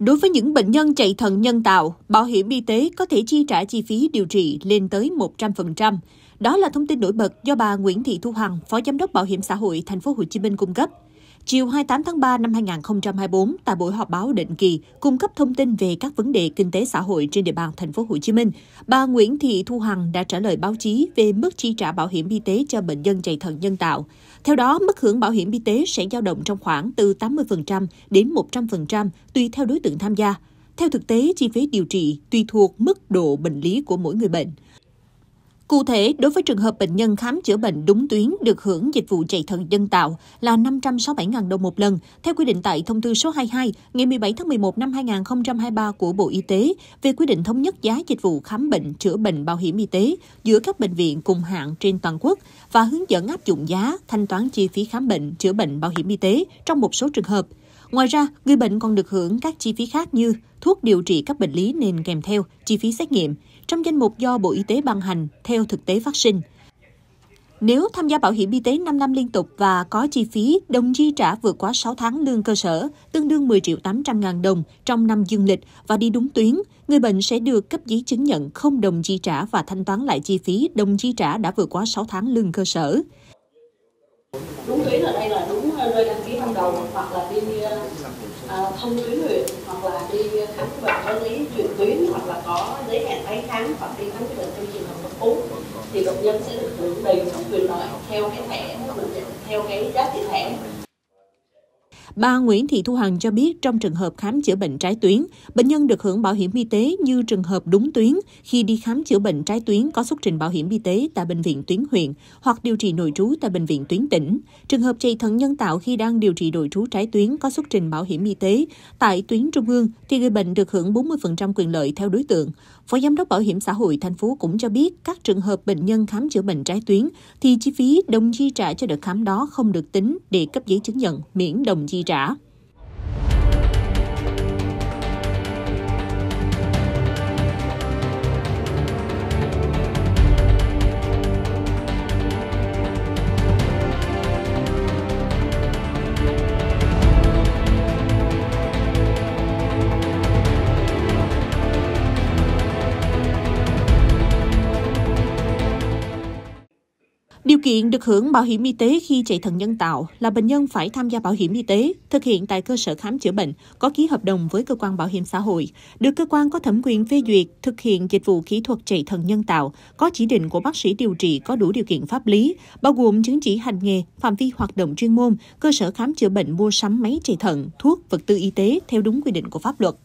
Đối với những bệnh nhân chạy thận nhân tạo, bảo hiểm y tế có thể chi trả chi phí điều trị lên tới 100%. Đó là thông tin nổi bật do bà Nguyễn Thị Thu Hằng, Phó Giám đốc Bảo hiểm xã hội Thành phố Hồ Chí Minh cung cấp. Chiều 28 tháng 3 năm 2024 tại buổi họp báo định kỳ cung cấp thông tin về các vấn đề kinh tế xã hội trên địa bàn thành phố Hồ Chí Minh, bà Nguyễn Thị Thu Hằng đã trả lời báo chí về mức chi trả bảo hiểm y tế cho bệnh nhân chạy thận nhân tạo. Theo đó, mức hưởng bảo hiểm y tế sẽ dao động trong khoảng từ 80% đến 100% tùy theo đối tượng tham gia. Theo thực tế, chi phí điều trị tùy thuộc mức độ bệnh lý của mỗi người bệnh. Cụ thể, đối với trường hợp bệnh nhân khám chữa bệnh đúng tuyến được hưởng dịch vụ chạy thận nhân tạo là 567.000 đồng một lần, theo quy định tại Thông tư số 22 ngày 17 tháng 11 năm 2023 của Bộ Y tế về quy định thống nhất giá dịch vụ khám bệnh chữa bệnh bảo hiểm y tế giữa các bệnh viện cùng hạng trên toàn quốc và hướng dẫn áp dụng giá thanh toán chi phí khám bệnh chữa bệnh bảo hiểm y tế trong một số trường hợp. Ngoài ra, người bệnh còn được hưởng các chi phí khác như thuốc điều trị các bệnh lý nền kèm theo, chi phí xét nghiệm, trong danh mục do Bộ Y tế ban hành theo thực tế phát sinh. Nếu tham gia bảo hiểm y tế 5 năm liên tục và có chi phí đồng chi trả vượt quá 6 tháng lương cơ sở, tương đương 10 triệu 800 ngàn đồng trong năm dương lịch và đi đúng tuyến, người bệnh sẽ được cấp giấy chứng nhận không đồng chi trả và thanh toán lại chi phí đồng chi trả đã vượt quá 6 tháng lương cơ sở đúng tuyến ở đây là đúng ờ, nơi đăng ký ban đầu hoặc là đi à, thông tuyến huyện hoặc là đi khám chữa bệnh có giấy chuyển tuyến hoặc là có giấy hẹn tái khám hoặc đi khám chữa bệnh theo trường hợp cấp cứu thì bệnh nhân sẽ được hưởng đầy đủ quyền lợi theo cái thẻ theo cái giá trị thẻ Bà Nguyễn Thị Thu Hằng cho biết trong trường hợp khám chữa bệnh trái tuyến, bệnh nhân được hưởng bảo hiểm y tế như trường hợp đúng tuyến khi đi khám chữa bệnh trái tuyến có xuất trình bảo hiểm y tế tại bệnh viện tuyến huyện hoặc điều trị nội trú tại bệnh viện tuyến tỉnh. Trường hợp chạy thận nhân tạo khi đang điều trị nội trú trái tuyến có xuất trình bảo hiểm y tế tại tuyến trung ương thì người bệnh được hưởng 40% quyền lợi theo đối tượng. Phó Giám đốc Bảo hiểm xã hội thành phố cũng cho biết các trường hợp bệnh nhân khám chữa bệnh trái tuyến thì chi phí đồng chi trả cho đợt khám đó không được tính để cấp giấy chứng nhận miễn đồng chi chi trả. Điều kiện được hưởng bảo hiểm y tế khi chạy thận nhân tạo là bệnh nhân phải tham gia bảo hiểm y tế, thực hiện tại cơ sở khám chữa bệnh, có ký hợp đồng với cơ quan bảo hiểm xã hội, được cơ quan có thẩm quyền phê duyệt thực hiện dịch vụ kỹ thuật chạy thận nhân tạo, có chỉ định của bác sĩ điều trị có đủ điều kiện pháp lý, bao gồm chứng chỉ hành nghề, phạm vi hoạt động chuyên môn, cơ sở khám chữa bệnh mua sắm máy chạy thận, thuốc, vật tư y tế theo đúng quy định của pháp luật.